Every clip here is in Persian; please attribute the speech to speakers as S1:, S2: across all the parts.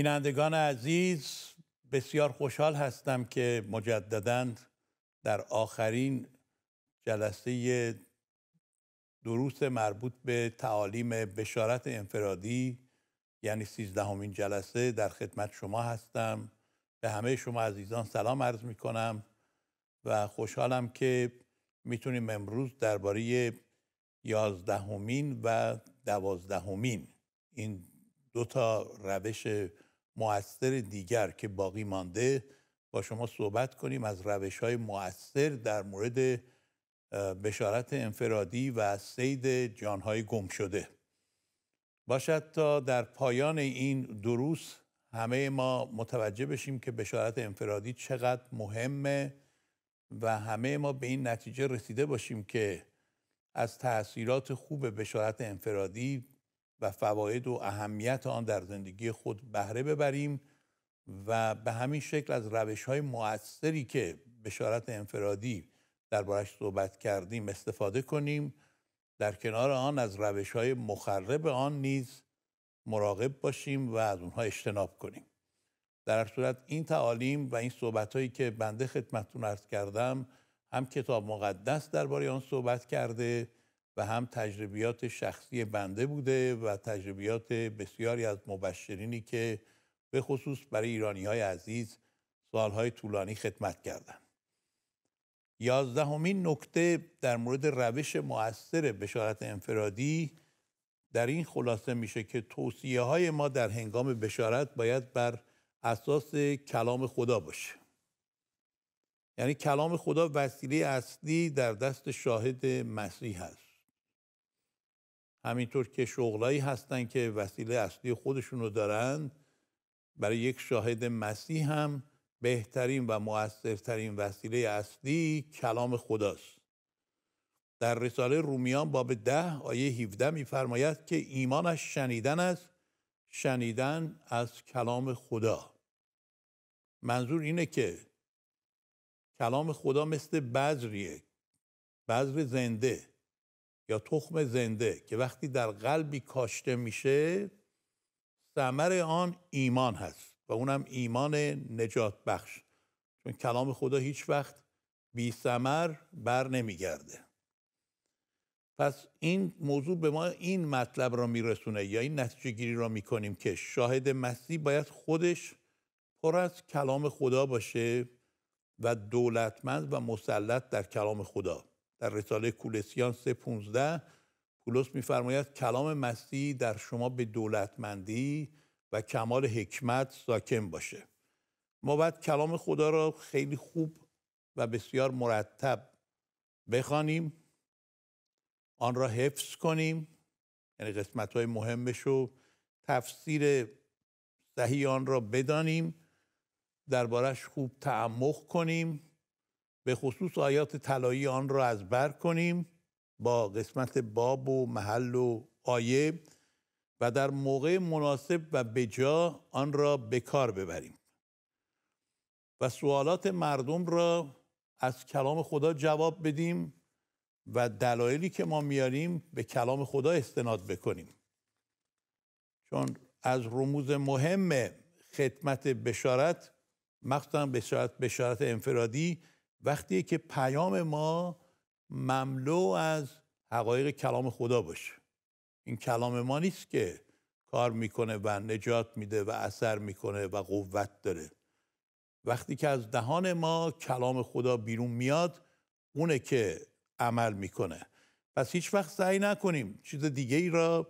S1: بینندگان عزیز بسیار خوشحال هستم که مجددا در آخرین جلسه دروس مربوط به تعالیم بشارت انفرادی یعنی سیزدهمین جلسه در خدمت شما هستم به همه شما عزیزان سلام عرض می کنم و خوشحالم که میتونیم امروز درباره یازدهمین و دوازدهمین این دو تا روش موثر دیگر که باقی مانده با شما صحبت کنیم از روش های موثر در مورد بشارت انفرادی و سید جانهای گم شده باشد تا در پایان این دروس همه ما متوجه بشیم که بشارت انفرادی چقدر مهمه و همه ما به این نتیجه رسیده باشیم که از تاثیرات خوب بشارت انفرادی و فواید و اهمیت آن در زندگی خود بهره ببریم و به همین شکل از روش های مؤثری که بشارت انفرادی دربارش صحبت کردیم استفاده کنیم در کنار آن از روش های مخرب آن نیز مراقب باشیم و از اونها اجتناب کنیم در صورت این تعالیم و این صحبت هایی که بنده خدمتتون عرض کردم هم کتاب مقدس درباره آن صحبت کرده و هم تجربیات شخصی بنده بوده و تجربیات بسیاری از مبشرینی که به خصوص برای ایرانی های عزیز سالهای طولانی خدمت کردند. یازدهمین نکته در مورد روش مؤثر بشارت انفرادی در این خلاصه میشه که توصیه های ما در هنگام بشارت باید بر اساس کلام خدا باشه یعنی کلام خدا وسیله اصلی در دست شاهد مسیح هست همینطور که شغلایی هستن که وسیله اصلی خودشون رو دارن برای یک شاهد مسیح هم بهترین و مؤثرترین وسیله اصلی کلام خداست در رساله رومیان باب ده آیه 17 میفرماید که ایمانش شنیدن است شنیدن از کلام خدا منظور اینه که کلام خدا مثل بذریه بذر زنده یا تخم زنده که وقتی در قلبی کاشته میشه ثمر آن ایمان هست و اونم ایمان نجات بخش چون کلام خدا هیچ وقت بی ثمر بر نمیگرده پس این موضوع به ما این مطلب را میرسونه یا این نتیجه گیری را میکنیم که شاهد مسیح باید خودش پر از کلام خدا باشه و دولتمند و مسلط در کلام خدا در رساله کولسیان 3:15 پولس میفرماید کلام مسیح در شما به دولتمندی و کمال حکمت ساکن باشه ما باید کلام خدا را خیلی خوب و بسیار مرتب بخوانیم آن را حفظ کنیم یعنی قسمت های مهمش رو تفسیر صحیح آن را بدانیم دربارش خوب تعمق کنیم به خصوص آیات طلایی آن را از بر کنیم با قسمت باب و محل و آیه و در موقع مناسب و بجا آن را به کار ببریم و سوالات مردم را از کلام خدا جواب بدیم و دلایلی که ما میاریم به کلام خدا استناد بکنیم چون از رموز مهم خدمت بشارت مخصوصا بشارت, بشارت انفرادی وقتی که پیام ما مملو از حقایق کلام خدا باشه این کلام ما نیست که کار میکنه و نجات میده و اثر میکنه و قوت داره وقتی که از دهان ما کلام خدا بیرون میاد اونه که عمل میکنه پس هیچ وقت سعی نکنیم چیز دیگه ای را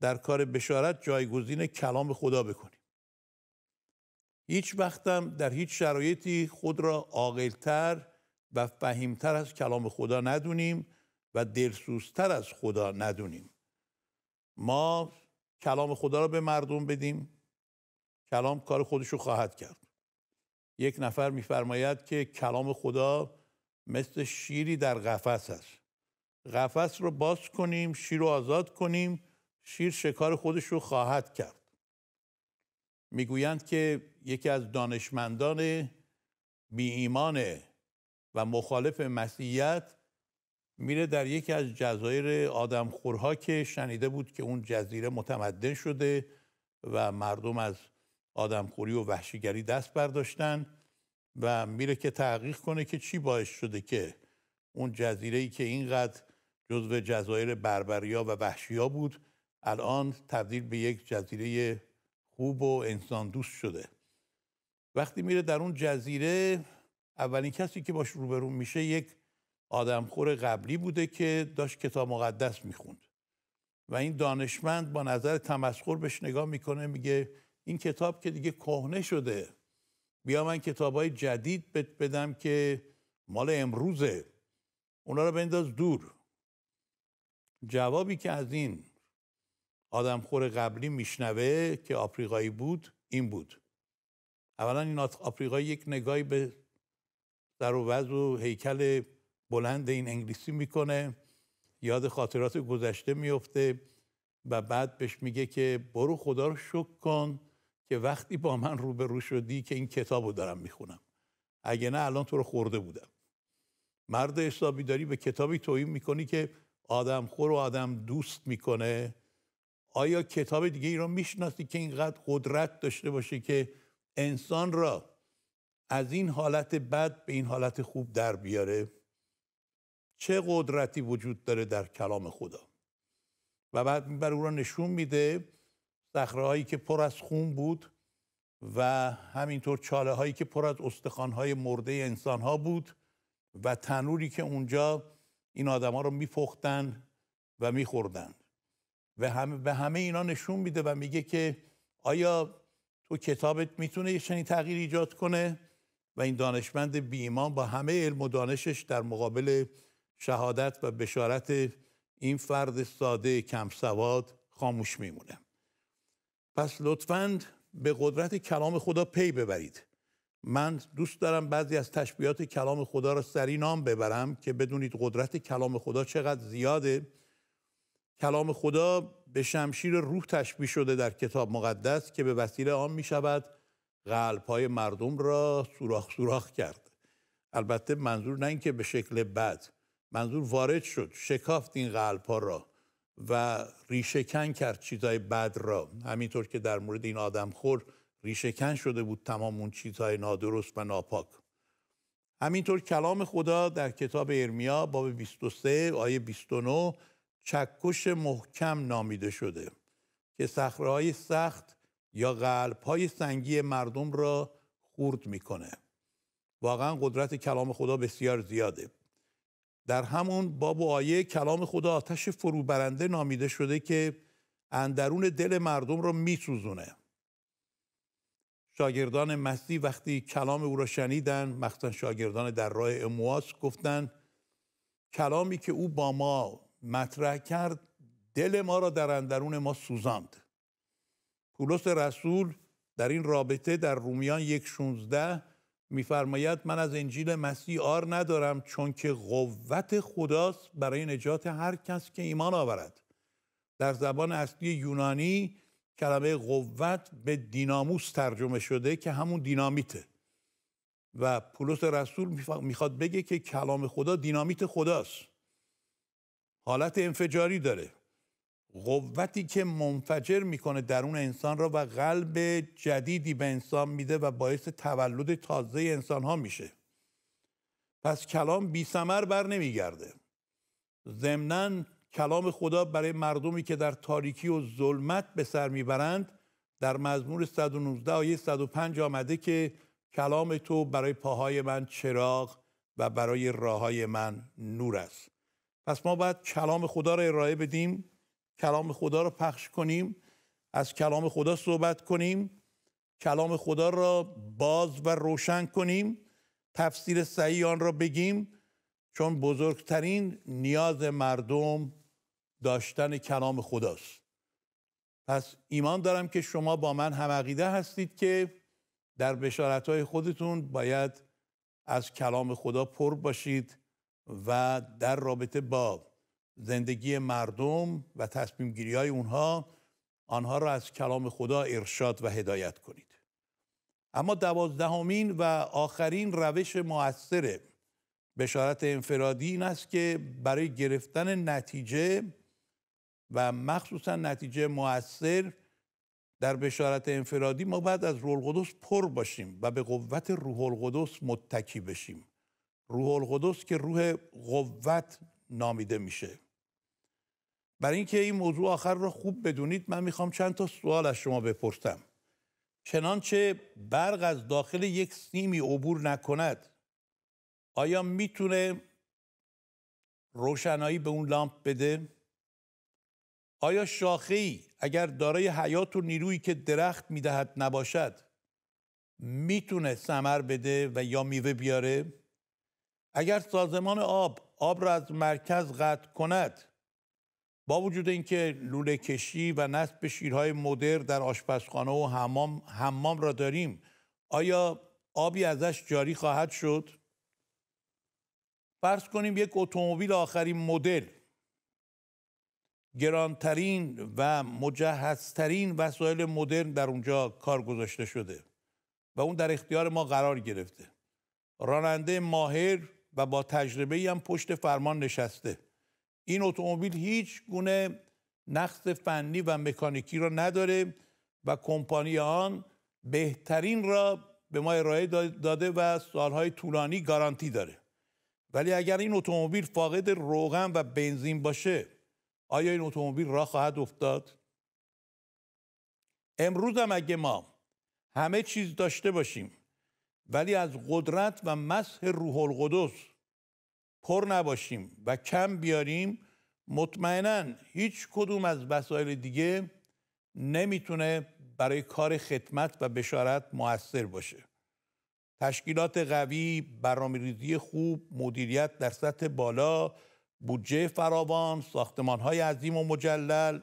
S1: در کار بشارت جایگزین کلام خدا بکنیم هیچ وقتم در هیچ شرایطی خود را عاقلتر و فهیمتر از کلام خدا ندونیم و دلسوزتر از خدا ندونیم ما کلام خدا را به مردم بدیم کلام کار خودش رو خواهد کرد یک نفر میفرماید که کلام خدا مثل شیری در قفس است قفس رو باز کنیم شیر رو آزاد کنیم شیر شکار خودش رو خواهد کرد میگویند که یکی از دانشمندان بی ایمان و مخالف مسیحیت میره در یکی از جزایر آدمخورها که شنیده بود که اون جزیره متمدن شده و مردم از آدمخوری و وحشیگری دست برداشتن و میره که تحقیق کنه که چی باعث شده که اون جزیره ای که اینقدر جزو جزایر بربریا و وحشیا بود الان تبدیل به یک جزیره خوب و انسان دوست شده وقتی میره در اون جزیره اولین کسی که باش روبرو میشه یک آدمخور قبلی بوده که داشت کتاب مقدس میخوند و این دانشمند با نظر تمسخر بهش نگاه میکنه میگه این کتاب که دیگه کهنه شده بیا من کتاب جدید بدم که مال امروزه اونا رو بنداز دور جوابی که از این آدمخور قبلی میشنوه که آفریقایی بود این بود اولا این آفریقا یک نگاهی به در و وضع و هیکل بلند این انگلیسی میکنه یاد خاطرات گذشته میفته و بعد بهش میگه که برو خدا رو شکر کن که وقتی با من روبرو شدی که این کتاب رو دارم میخونم اگه نه الان تو رو خورده بودم مرد حسابی داری به کتابی توهین میکنی که آدم خور و آدم دوست میکنه آیا کتاب دیگه ای رو میشناسی که اینقدر قدرت داشته باشه که انسان را از این حالت بد به این حالت خوب در بیاره چه قدرتی وجود داره در کلام خدا و بعد بر او را نشون میده هایی که پر از خون بود و همینطور چاله هایی که پر از استخوان های مرده انسان ها بود و تنوری که اونجا این آدما رو میپختن و میخوردن و همه به همه اینا نشون میده و میگه که آیا تو کتابت میتونه یه چنین تغییر ایجاد کنه و این دانشمند بی با همه علم و دانشش در مقابل شهادت و بشارت این فرد ساده کم سواد خاموش میمونه پس لطفاً به قدرت کلام خدا پی ببرید من دوست دارم بعضی از تشبیهات کلام خدا را سری نام ببرم که بدونید قدرت کلام خدا چقدر زیاده کلام خدا به شمشیر روح تشبیه شده در کتاب مقدس که به وسیله آن می شود قلب های مردم را سوراخ سوراخ کرد البته منظور نه اینکه به شکل بد منظور وارد شد شکافت این قلب ها را و ریشهکن کرد چیزهای بد را همینطور که در مورد این آدم خور ریشهکن شده بود تمام اون چیزهای نادرست و ناپاک همینطور کلام خدا در کتاب ارمیا باب 23 آیه 29 چکش محکم نامیده شده که های سخت یا قلبهای سنگی مردم را خورد میکنه واقعا قدرت کلام خدا بسیار زیاده در همون باب و آیه کلام خدا آتش فروبرنده نامیده شده که اندرون دل مردم را میسوزونه شاگردان مسیح وقتی کلام او را شنیدن مخصوصا شاگردان در راه امواس گفتند کلامی که او با ما مطرح کرد دل ما را در اندرون ما سوزاند پولس رسول در این رابطه در رومیان یک شونزده میفرماید من از انجیل مسیح آر ندارم چون که قوت خداست برای نجات هر کس که ایمان آورد در زبان اصلی یونانی کلمه قوت به دیناموس ترجمه شده که همون دینامیته و پولس رسول میخواد بگه که کلام خدا دینامیت خداست حالت انفجاری داره قوتی که منفجر میکنه درون انسان را و قلب جدیدی به انسان میده و باعث تولد تازه انسان ها میشه پس کلام بی سمر بر نمیگرده ضمنا کلام خدا برای مردمی که در تاریکی و ظلمت به سر میبرند در مزمور 119 آیه 105 آمده که کلام تو برای پاهای من چراغ و برای راهای من نور است پس ما باید کلام خدا را ارائه بدیم کلام خدا را پخش کنیم از کلام خدا صحبت کنیم کلام خدا را باز و روشن کنیم تفسیر صحیح آن را بگیم چون بزرگترین نیاز مردم داشتن کلام خداست پس ایمان دارم که شما با من هم عقیده هستید که در بشارتهای خودتون باید از کلام خدا پر باشید و در رابطه با زندگی مردم و تصمیم گیری های اونها آنها را از کلام خدا ارشاد و هدایت کنید اما دوازدهمین و آخرین روش موثر بشارت انفرادی این است که برای گرفتن نتیجه و مخصوصا نتیجه موثر در بشارت انفرادی ما باید از روح القدس پر باشیم و به قوت روح القدس متکی بشیم روح القدس که روح قوت نامیده میشه برای اینکه این موضوع آخر را خوب بدونید من میخوام چند تا سوال از شما بپرسم چنانچه برق از داخل یک سیمی عبور نکند آیا میتونه روشنایی به اون لامپ بده؟ آیا شاخه ای اگر دارای حیات و نیرویی که درخت میدهد نباشد میتونه ثمر بده و یا میوه بیاره؟ اگر سازمان آب آب را از مرکز قطع کند با وجود اینکه لوله کشی و نصب شیرهای مدر در آشپزخانه و حمام, حمام را داریم آیا آبی ازش جاری خواهد شد؟ فرض کنیم یک اتومبیل آخرین مدل گرانترین و مجهزترین وسایل مدرن در اونجا کار گذاشته شده و اون در اختیار ما قرار گرفته راننده ماهر و با تجربه هم پشت فرمان نشسته این اتومبیل هیچ گونه نقص فنی و مکانیکی را نداره و کمپانی آن بهترین را به ما ارائه داده و سالهای طولانی گارانتی داره ولی اگر این اتومبیل فاقد روغن و بنزین باشه آیا این اتومبیل را خواهد افتاد امروز هم اگه ما همه چیز داشته باشیم ولی از قدرت و مسح روح القدس پر نباشیم و کم بیاریم مطمئنا هیچ کدوم از وسایل دیگه نمیتونه برای کار خدمت و بشارت موثر باشه تشکیلات قوی، برنامه‌ریزی خوب، مدیریت در سطح بالا، بودجه فراوان، ساختمان‌های عظیم و مجلل،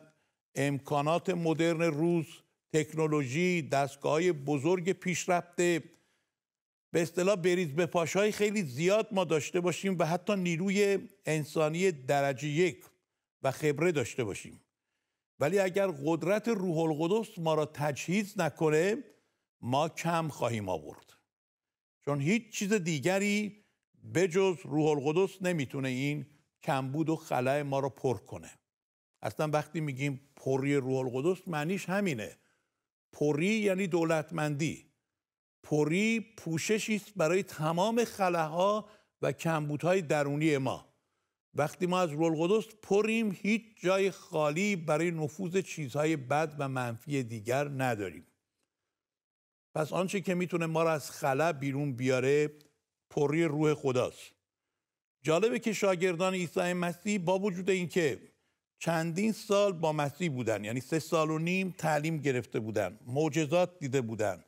S1: امکانات مدرن روز، تکنولوژی، دستگاه بزرگ پیشرفته به اصطلاح بریز به پاشای خیلی زیاد ما داشته باشیم و حتی نیروی انسانی درجه یک و خبره داشته باشیم ولی اگر قدرت روح القدس ما را تجهیز نکنه ما کم خواهیم آورد چون هیچ چیز دیگری بجز روح القدس نمیتونه این کمبود و خلاه ما را پر کنه اصلا وقتی میگیم پری روح القدس معنیش همینه پری یعنی دولتمندی پری پوششی است برای تمام خلاها و کمبودهای درونی ما وقتی ما از رول پریم هیچ جای خالی برای نفوذ چیزهای بد و منفی دیگر نداریم پس آنچه که میتونه ما را از خلا بیرون بیاره پری روح خداست جالبه که شاگردان عیسی مسیح با وجود اینکه چندین سال با مسیح بودن یعنی سه سال و نیم تعلیم گرفته بودن معجزات دیده بودن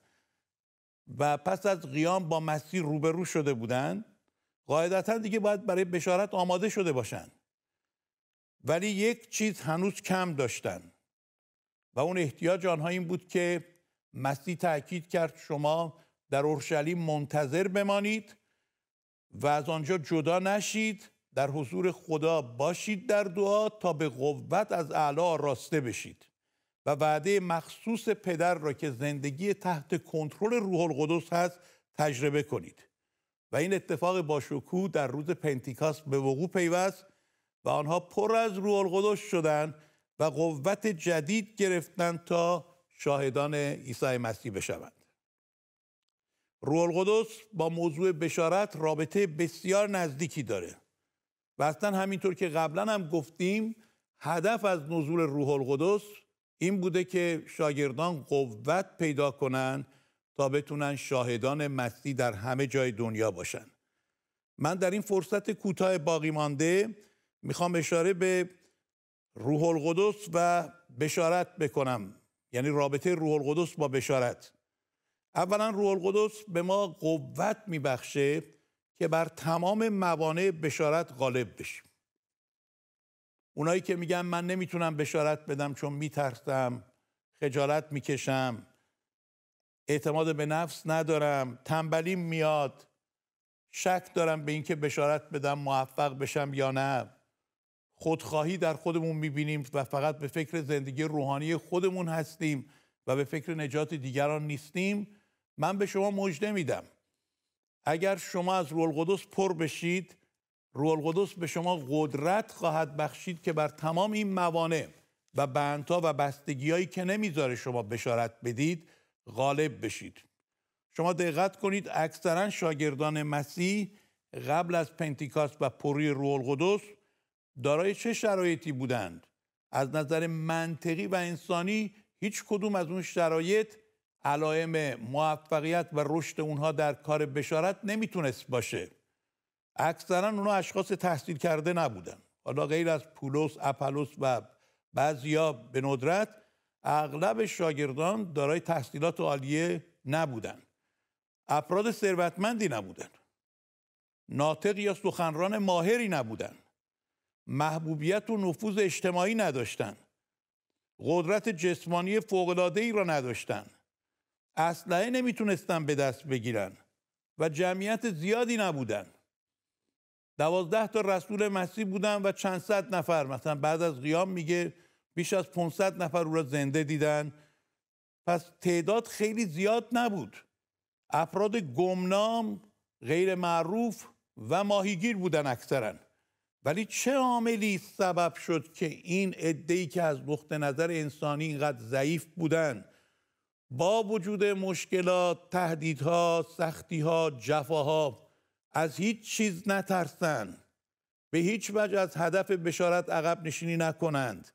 S1: و پس از قیام با مسیح روبرو شده بودند قاعدتا دیگه باید برای بشارت آماده شده باشند ولی یک چیز هنوز کم داشتن و اون احتیاج آنها این بود که مسیح تاکید کرد شما در اورشلیم منتظر بمانید و از آنجا جدا نشید در حضور خدا باشید در دعا تا به قوت از اعلی راسته بشید و وعده مخصوص پدر را که زندگی تحت کنترل روح القدس هست تجربه کنید و این اتفاق با باشکوه در روز پنتیکاست به وقوع پیوست و آنها پر از روح القدس شدند و قوت جدید گرفتند تا شاهدان عیسی مسیح بشوند روح القدس با موضوع بشارت رابطه بسیار نزدیکی داره و اصلا همینطور که قبلا هم گفتیم هدف از نزول روح القدس این بوده که شاگردان قوت پیدا کنند تا بتونن شاهدان مسیح در همه جای دنیا باشن من در این فرصت کوتاه باقی مانده میخوام اشاره به روح القدس و بشارت بکنم یعنی رابطه روح القدس با بشارت اولا روح القدس به ما قوت میبخشه که بر تمام موانع بشارت غالب بشیم اونایی که میگن من نمیتونم بشارت بدم چون میترسم خجالت میکشم اعتماد به نفس ندارم تنبلیم میاد شک دارم به اینکه بشارت بدم موفق بشم یا نه خودخواهی در خودمون میبینیم و فقط به فکر زندگی روحانی خودمون هستیم و به فکر نجات دیگران نیستیم من به شما مژده میدم اگر شما از رول پر بشید روح القدس به شما قدرت خواهد بخشید که بر تمام این موانع و بندها و هایی که نمیذاره شما بشارت بدید غالب بشید شما دقت کنید اکثرا شاگردان مسیح قبل از پنتیکاست و پری روح القدس دارای چه شرایطی بودند از نظر منطقی و انسانی هیچ کدوم از اون شرایط علائم موفقیت و رشد اونها در کار بشارت نمیتونست باشه اکثرا اونا اشخاص تحصیل کرده نبودن حالا غیر از پولوس، اپلوس و بعضیا به ندرت اغلب شاگردان دارای تحصیلات عالیه نبودن. افراد ثروتمندی نبودن. ناطق یا سخنران ماهری نبودن. محبوبیت و نفوذ اجتماعی نداشتن. قدرت جسمانی فوقلاده ای را نداشتن. اسلحه نمیتونستن به دست بگیرن و جمعیت زیادی نبودند دوازده تا رسول مسیح بودن و چند صد نفر مثلا بعد از قیام میگه بیش از 500 نفر او را زنده دیدن پس تعداد خیلی زیاد نبود افراد گمنام غیر معروف و ماهیگیر بودن اکثرا ولی چه عاملی سبب شد که این ای که از نقطه نظر انسانی اینقدر ضعیف بودن با وجود مشکلات، تهدیدها، سختیها، جفاها از هیچ چیز نترسند به هیچ وجه از هدف بشارت عقب نشینی نکنند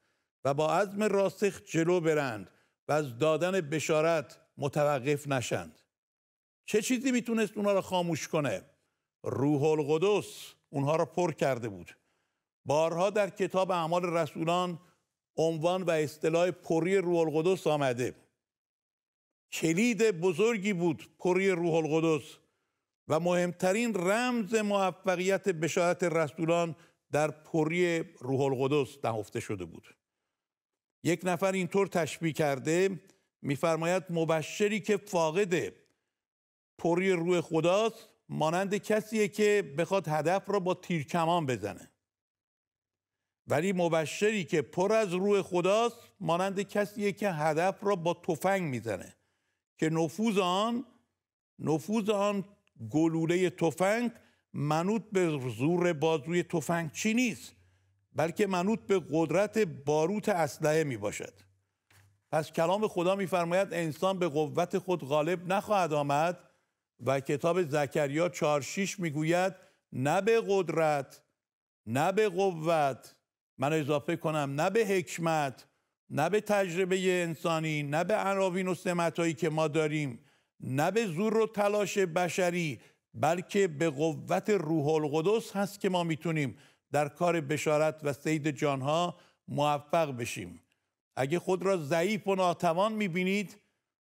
S1: و با عزم راسخ جلو برند و از دادن بشارت متوقف نشند چه چیزی میتونست اونها را خاموش کنه روح القدس اونها را پر کرده بود بارها در کتاب اعمال رسولان عنوان و اصطلاح پری روح القدس آمده کلید بزرگی بود پری روح القدس و مهمترین رمز موفقیت بشارت رسولان در پری روح القدس نهفته شده بود یک نفر اینطور تشبیه کرده میفرماید مبشری که فاقد پری روح خداست مانند کسیه که بخواد هدف را با تیرکمان بزنه ولی مبشری که پر از روح خداست مانند کسیه که هدف را با تفنگ میزنه که نفوذ آن نفوذ آن گلوله تفنگ منوط به زور بازوی تفنگ چی نیست بلکه منوط به قدرت باروت اسلحه می باشد پس کلام خدا میفرماید انسان به قوت خود غالب نخواهد آمد و کتاب زکریا 4:6 میگوید نه به قدرت نه به قوت من اضافه کنم نه به حکمت نه به تجربه انسانی نه به عناوین و سمتهایی که ما داریم نه به زور و تلاش بشری بلکه به قوت روح القدس هست که ما میتونیم در کار بشارت و سید جانها موفق بشیم اگه خود را ضعیف و ناتوان میبینید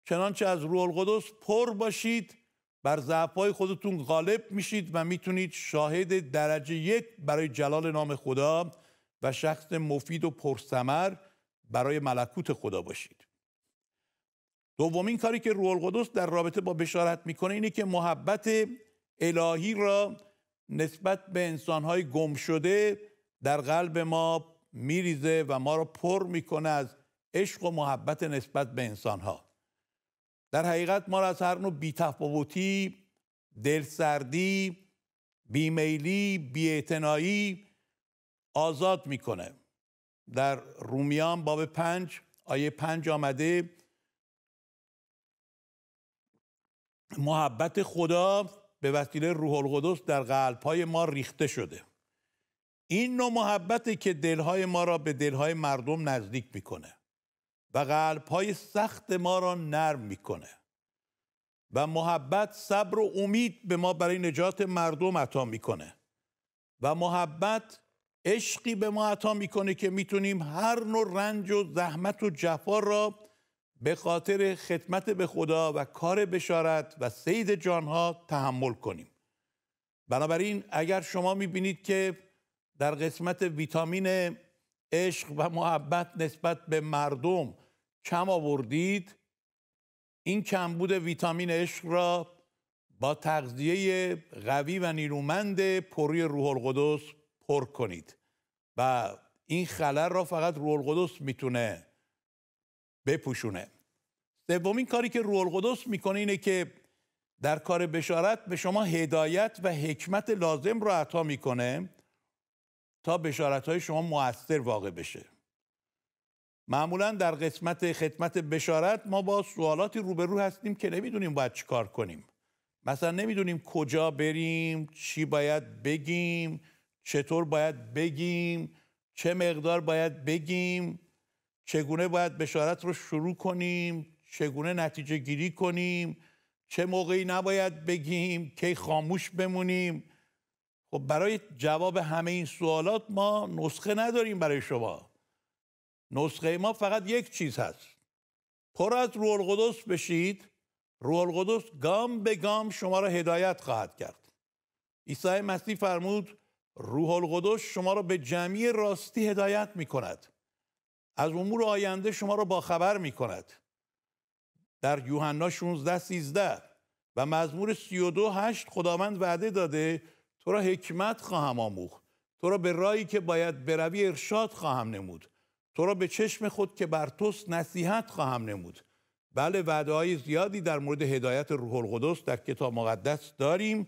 S1: چنانچه از روح القدس پر باشید بر ضعفهای خودتون غالب میشید و میتونید شاهد درجه یک برای جلال نام خدا و شخص مفید و پرثمر برای ملکوت خدا باشید دومین کاری که روح القدس در رابطه با بشارت میکنه اینه که محبت الهی را نسبت به انسانهای گم شده در قلب ما میریزه و ما را پر میکنه از عشق و محبت نسبت به انسانها در حقیقت ما را از هر نوع بیتفاوتی دلسردی بیمیلی بیاعتنایی آزاد میکنه در رومیان باب پنج آیه پنج آمده محبت خدا به وسیله روح القدس در قلبهای ما ریخته شده این نوع محبته که دلهای ما را به دلهای مردم نزدیک میکنه و قلبهای سخت ما را نرم میکنه و محبت صبر و امید به ما برای نجات مردم عطا میکنه و محبت عشقی به ما عطا میکنه که میتونیم هر نوع رنج و زحمت و جفا را به خاطر خدمت به خدا و کار بشارت و سید جانها تحمل کنیم بنابراین اگر شما میبینید که در قسمت ویتامین عشق و محبت نسبت به مردم کم آوردید این کمبود ویتامین عشق را با تغذیه قوی و نیرومند پری روح القدس پر کنید و این خلل را فقط روح القدس میتونه بپوشونه سومین کاری که روح القدس میکنه اینه که در کار بشارت به شما هدایت و حکمت لازم رو عطا میکنه تا بشارت های شما موثر واقع بشه معمولا در قسمت خدمت بشارت ما با سوالاتی روبرو هستیم که نمیدونیم باید کار کنیم مثلا نمیدونیم کجا بریم چی باید بگیم چطور باید بگیم چه مقدار باید بگیم چگونه باید بشارت رو شروع کنیم چگونه نتیجه گیری کنیم چه موقعی نباید بگیم کی خاموش بمونیم خب برای جواب همه این سوالات ما نسخه نداریم برای شما نسخه ما فقط یک چیز هست پر از روح القدس بشید روح القدس گام به گام شما را هدایت خواهد کرد عیسی مسیح فرمود روح القدس شما را به جمعی راستی هدایت می کند از امور آینده شما را باخبر می کند در یوحنا 16 13 و مزمور 32 8 خداوند وعده داده تو را حکمت خواهم آموخت تو را به رایی که باید بروی ارشاد خواهم نمود تو را به چشم خود که بر توست نصیحت خواهم نمود بله وعده های زیادی در مورد هدایت روح القدس در کتاب مقدس داریم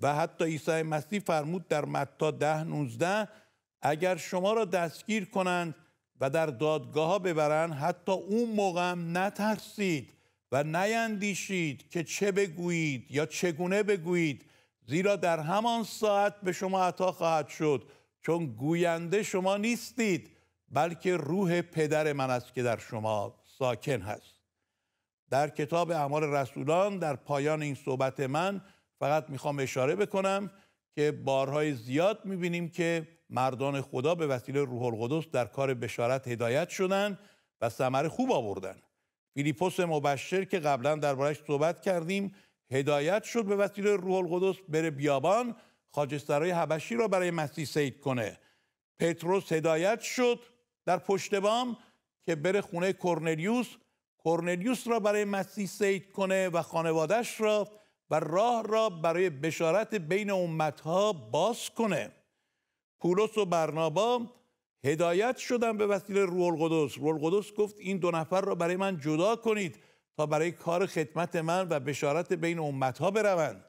S1: و حتی عیسی مسیح فرمود در متا ده اگر شما را دستگیر کنند و در دادگاه ها ببرن حتی اون موقع هم نترسید و نیندیشید که چه بگویید یا چگونه بگویید زیرا در همان ساعت به شما عطا خواهد شد چون گوینده شما نیستید بلکه روح پدر من است که در شما ساکن هست در کتاب اعمال رسولان در پایان این صحبت من فقط میخوام اشاره بکنم که بارهای زیاد میبینیم که مردان خدا به وسیله روح القدس در کار بشارت هدایت شدند و ثمر خوب آوردن فیلیپوس مبشر که قبلا دربارش صحبت کردیم هدایت شد به وسیله روح القدس بره بیابان خاجسترای حبشی را برای مسیح سید کنه پتروس هدایت شد در پشت بام که بره خونه کورنلیوس کورنلیوس را برای مسیح سید کنه و خانوادش را و راه را برای بشارت بین امتها باز کنه پولس و برنابا هدایت شدن به وسیله روح القدس روح القدس گفت این دو نفر را برای من جدا کنید تا برای کار خدمت من و بشارت بین امتها بروند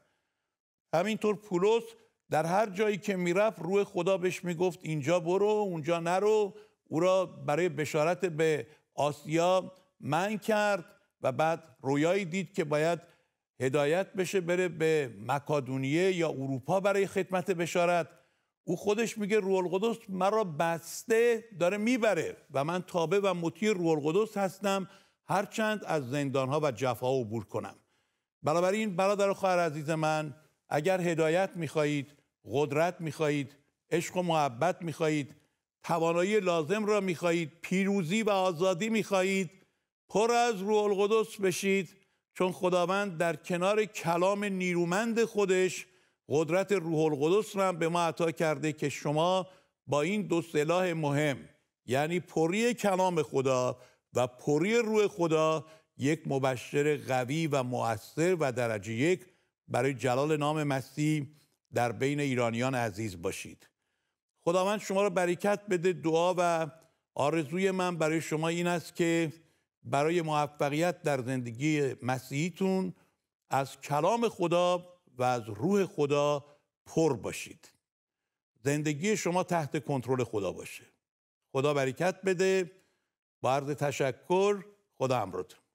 S1: همینطور پولس در هر جایی که میرفت روح خدا بهش میگفت اینجا برو اونجا نرو او را برای بشارت به آسیا من کرد و بعد رویایی دید که باید هدایت بشه بره به مکادونیه یا اروپا برای خدمت بشارت او خودش میگه روح القدس مرا بسته داره میبره و من تابع و مطیع روح القدس هستم هرچند از زندانها و جفا عبور کنم برابر این برادر و خواهر عزیز من اگر هدایت میخواهید قدرت میخواهید عشق و محبت میخواهید توانایی لازم را میخواهید پیروزی و آزادی میخواهید پر از روح القدس بشید چون خداوند در کنار کلام نیرومند خودش قدرت روح القدس رو هم به ما عطا کرده که شما با این دو سلاح مهم یعنی پری کلام خدا و پری روح خدا یک مبشر قوی و مؤثر و درجه یک برای جلال نام مسیح در بین ایرانیان عزیز باشید خداوند شما را برکت بده دعا و آرزوی من برای شما این است که برای موفقیت در زندگی مسیحیتون از کلام خدا و از روح خدا پر باشید زندگی شما تحت کنترل خدا باشه خدا برکت بده برد تشکر خدا امرتون